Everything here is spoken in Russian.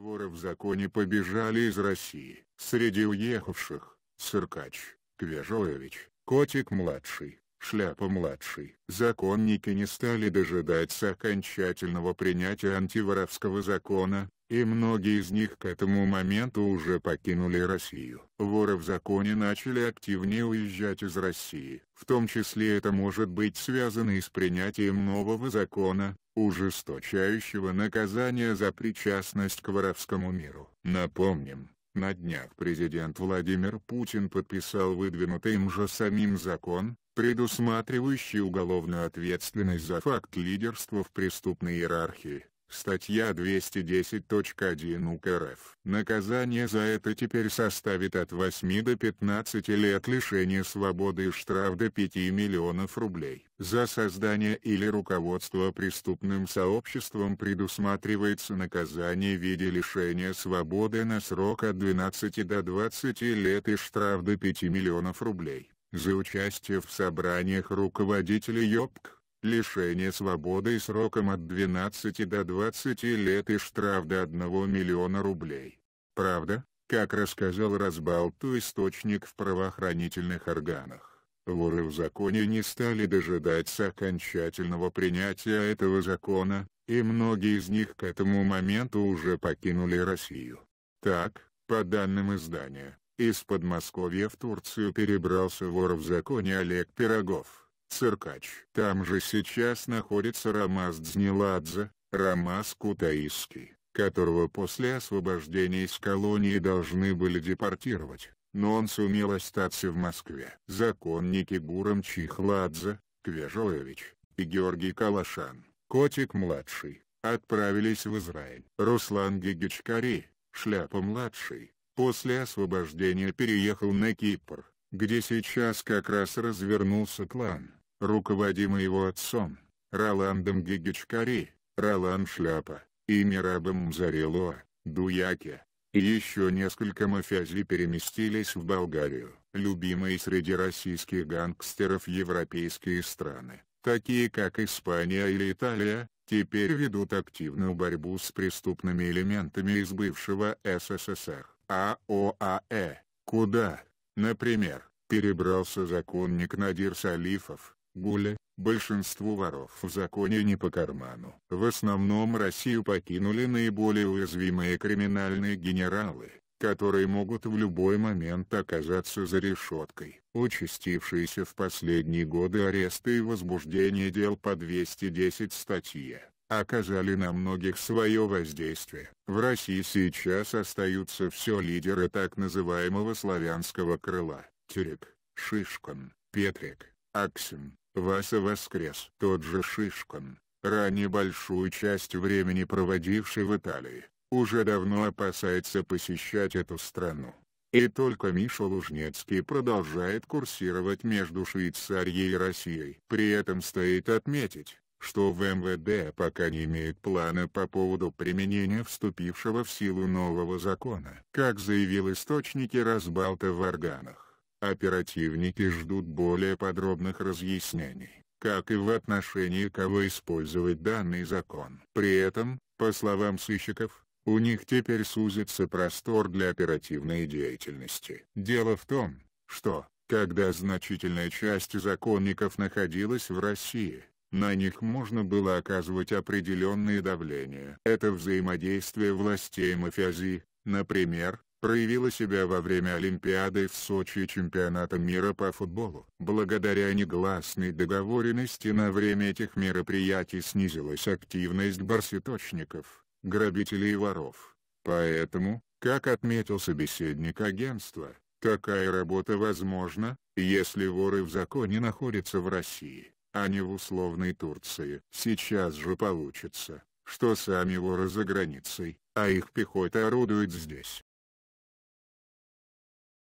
Воры в законе побежали из России. Среди уехавших – Сыркач, Квежоевич, Котик-младший, Шляпа-младший. Законники не стали дожидаться окончательного принятия антиворовского закона, и многие из них к этому моменту уже покинули Россию. Воры в законе начали активнее уезжать из России, в том числе это может быть связано и с принятием нового закона, ужесточающего наказание за причастность к воровскому миру. Напомним, на днях президент Владимир Путин подписал выдвинутый им же самим закон, предусматривающий уголовную ответственность за факт лидерства в преступной иерархии. Статья 210.1 УК РФ. Наказание за это теперь составит от 8 до 15 лет лишения свободы и штраф до 5 миллионов рублей. За создание или руководство преступным сообществом предусматривается наказание в виде лишения свободы на срок от 12 до 20 лет и штраф до 5 миллионов рублей. За участие в собраниях руководителей ЙОПК лишение свободы сроком от 12 до 20 лет и штраф до 1 миллиона рублей. Правда, как рассказал Разбалту источник в правоохранительных органах, воры в законе не стали дожидаться окончательного принятия этого закона, и многие из них к этому моменту уже покинули Россию. Так, по данным издания, из Подмосковья в Турцию перебрался вор в законе Олег Пирогов. Циркач. Там же сейчас находится Рамаз Дзниладзе, Рамаз Кутаиский, которого после освобождения из колонии должны были депортировать, но он сумел остаться в Москве. Законники Гурам Чихладзе, Квежелевич и Георгий Калашан, Котик-младший, отправились в Израиль. Руслан Гигичкари, Шляпа-младший, после освобождения переехал на Кипр, где сейчас как раз развернулся клан руководимый его отцом, Роландом Гигичкари, Ролан Шляпа, и Мирабом Зарелоа, Дуяке. и Еще несколько мафиази переместились в Болгарию, любимые среди российских гангстеров европейские страны, такие как Испания или Италия, теперь ведут активную борьбу с преступными элементами из бывшего СССР, АОАЭ, куда, например, перебрался законник Надир Салифов, более, большинству воров в законе не по карману. В основном Россию покинули наиболее уязвимые криминальные генералы, которые могут в любой момент оказаться за решеткой. Участившиеся в последние годы аресты и возбуждение дел по 210 статье оказали на многих свое воздействие. В России сейчас остаются все лидеры так называемого славянского крыла – Тюрик, Шишкан, Петрик, Аксин, Вася воскрес. Тот же Шишкан, ранее большую часть времени проводивший в Италии, уже давно опасается посещать эту страну. И только Миша Лужнецкий продолжает курсировать между Швейцарией и Россией. При этом стоит отметить, что в МВД пока не имеет плана по поводу применения вступившего в силу нового закона. Как заявил источники разбалта в органах, Оперативники ждут более подробных разъяснений, как и в отношении кого использовать данный закон. При этом, по словам сыщиков, у них теперь сузится простор для оперативной деятельности. Дело в том, что, когда значительная часть законников находилась в России, на них можно было оказывать определенные давления. Это взаимодействие властей и мафиази, например, проявила себя во время Олимпиады в Сочи и чемпионата мира по футболу. Благодаря негласной договоренности на время этих мероприятий снизилась активность барсеточников, грабителей и воров. Поэтому, как отметил собеседник агентства, такая работа возможна, если воры в законе находятся в России, а не в условной Турции. Сейчас же получится, что сами воры за границей, а их пехота орудует здесь.